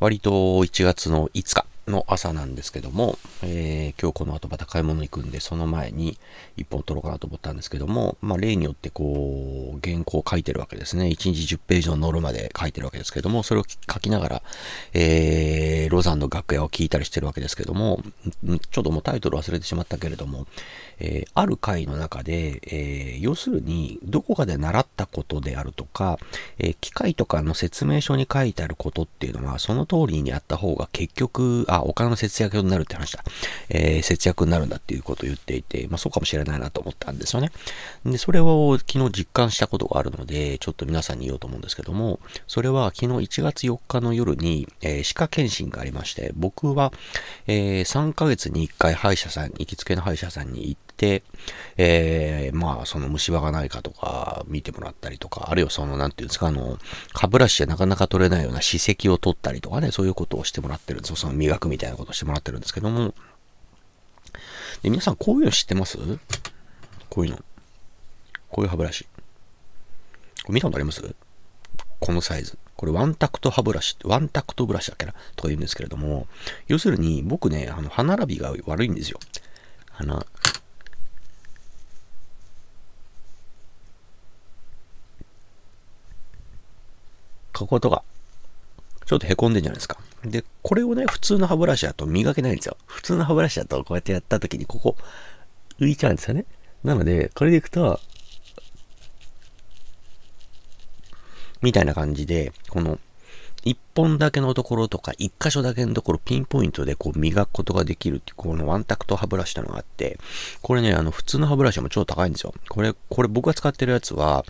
割と1月の5日の朝なんですけども、えー、今日この後また買い物行くんで、その前に一本取ろうかなと思ったんですけども、まあ例によってこう、原稿を書いてるわけですね。1日10ページのノルマで書いてるわけですけども、それを書きながら、えー、ロザンの楽屋を聞いたりしてるわけですけども、ちょっともうタイトル忘れてしまったけれども、えー、ある回の中で、えー、要するに、どこかで習ったことであるとか、えー、機械とかの説明書に書いてあることっていうのは、その通りにやった方が結局、あ、お金の節約になるって話だ。えー、節約になるんだっていうことを言っていて、まあそうかもしれないなと思ったんですよね。で、それを昨日実感したことがあるので、ちょっと皆さんに言おうと思うんですけども、それは昨日1月4日の夜に、えー、歯科検診がありまして、僕は、えー、3ヶ月に1回歯医者さん、行きつけの歯医者さんに行って、、えー、まあ、その虫歯がないかとか見てもらったりとか、あるいはその、なんていうんですか、あの、歯ブラシじゃなかなか取れないような歯石を取ったりとかね、そういうことをしてもらってるんですよ。その磨くみたいなことをしてもらってるんですけども。で、皆さんこういうの知ってますこういうの。こういう歯ブラシ。これ見たことありますこのサイズ。これワンタクト歯ブラシ、ワンタクトブラシだっけなとか言うんですけれども、要するに僕ね、あの歯並びが悪いんですよ。あの、かかとが、ちょっと凹んでんじゃないですか。で、これをね、普通の歯ブラシだと磨けないんですよ。普通の歯ブラシだとこうやってやった時にここ浮いちゃうんですよね。なので、これでいくと、みたいな感じで、この1本だけのところとか1箇所だけのところピンポイントでこう磨くことができるっていうこのワンタクト歯ブラシってのがあってこれねあの普通の歯ブラシも超高いんですよこれこれ僕が使ってるやつは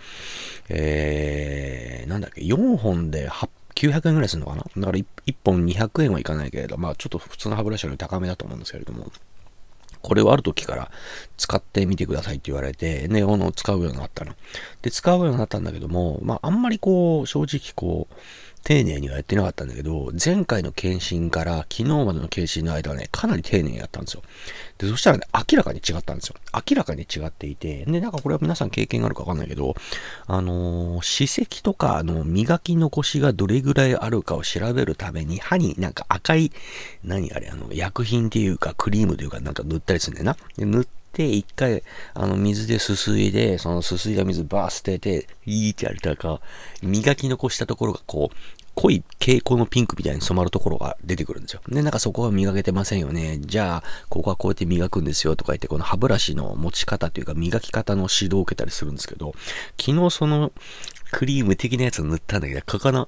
えー、なんだっけ、4本で900円ぐらいするのかなだから 1, 1本200円はいかないけれど、まあちょっと普通の歯ブラシより高めだと思うんですけれども、これをある時から使ってみてくださいって言われて、ね、あの、使うようになったの。で、使うようになったんだけども、まあ、あんまりこう、正直こう、丁寧にはやってなかったんだけど、前回の検診から昨日までの検診の間はね、かなり丁寧にやったんですよ。で、そしたらね、明らかに違ったんですよ。明らかに違っていて、で、なんかこれは皆さん経験があるかわかんないけど、あのー、歯石とかの磨き残しがどれぐらいあるかを調べるために、歯になんか赤い、何あれ、あの、薬品っていうか、クリームというか、なんか塗ったりするんだよな。で塗って、一回、あの、水ですすいで、そのすすいだ水バー捨てて、いいってやれたらか、磨き残したところがこう、濃い蛍光のピンクみたいに染まるところが出てくるんですよ。で、なんかそこは磨けてませんよね。じゃあ、ここはこうやって磨くんですよとか言って、この歯ブラシの持ち方というか磨き方の指導を受けたりするんですけど、昨日そのクリーム的なやつを塗ったんだけど、蚊かな、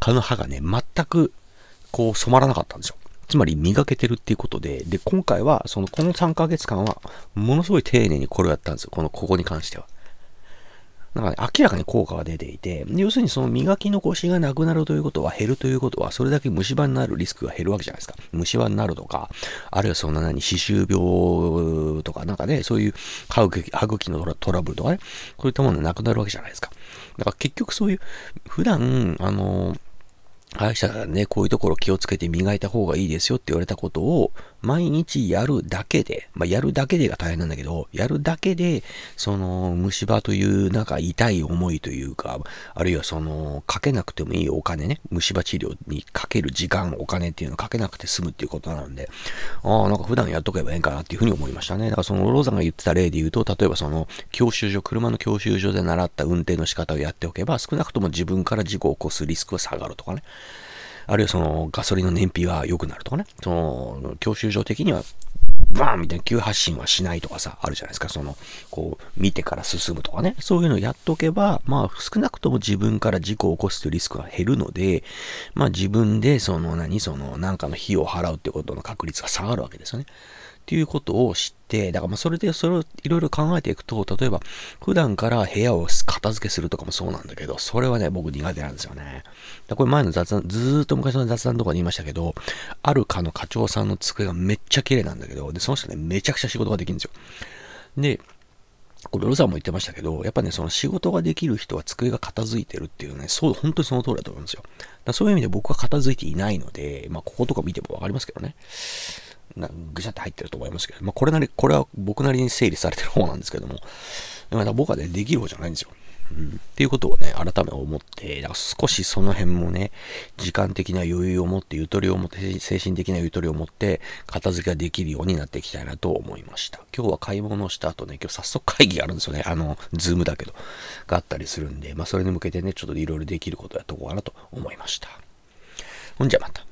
蚊の歯がね、全くこう染まらなかったんですよ。つまり磨けてるっていうことで、で、今回は、その、この3ヶ月間は、ものすごい丁寧にこれをやったんですよ。この、ここに関しては。なんか、ね、明らかに効果が出ていて、要するにその磨き残しがなくなるということは、減るということは、それだけ虫歯になるリスクが減るわけじゃないですか。虫歯になるとか、あるいはそんな何、歯周病とか、なんかね、そういう歯茎歯茎のトラブルとかね、そういったものがなくなるわけじゃないですか。だから結局そういう、普段、あのー歯医者んね、こういうところ気をつけて磨いた方がいいですよって言われたことを、毎日やるだけで、まあ、やるだけでが大変なんだけど、やるだけで、その、虫歯という、なんか痛い思いというか、あるいはその、かけなくてもいいお金ね、虫歯治療にかける時間、お金っていうのをかけなくて済むっていうことなんで、ああ、なんか普段やっとけばええんかなっていうふうに思いましたね。だからその、ローザが言ってた例で言うと、例えばその、教習所、車の教習所で習った運転の仕方をやっておけば、少なくとも自分から事故を起こすリスクは下がるとかね。あるいはそのガソリンの燃費は良くなるとかね、その教習所的にはバーンみたいな急発進はしないとかさ、あるじゃないですか。その、こう、見てから進むとかね。そういうのをやっとけば、まあ、少なくとも自分から事故を起こすというリスクは減るので、まあ自分で、その何、その、なんかの費用を払うってことの確率が下がるわけですよね。っていうことを知って、だからまあそれでそれをいろいろ考えていくと、例えば普段から部屋を片付けするとかもそうなんだけど、それはね、僕苦手なんですよね。これ前の雑談、ずーっと昔の雑談とかに言いましたけど、あるかの課長さんの机がめっちゃ綺麗なんだけど、で、その人ね、めちゃくちゃ仕事ができるんですよ。で、これ、ロさんも言ってましたけど、やっぱね、その仕事ができる人は机が片付いてるっていうね、そう、本当にその通りだと思うんですよ。だそういう意味で僕は片付いていないので、まあ、こことか見てもわかりますけどね。なぐしゃって入ってると思いますけど、まあ、これなり、これは僕なりに整理されてる方なんですけども、だ僕はね、できる方じゃないんですよ。うん、っていうことをね、改め思って、だから少しその辺もね、時間的な余裕を持って、ゆとりを持って、精神的なゆとりを持って、片付けができるようになっていきたいなと思いました。今日は買い物した後ね、今日早速会議があるんですよね。あの、ズームだけど、があったりするんで、まあそれに向けてね、ちょっといろいろできることやっとこうかなと思いました。ほんじゃまた。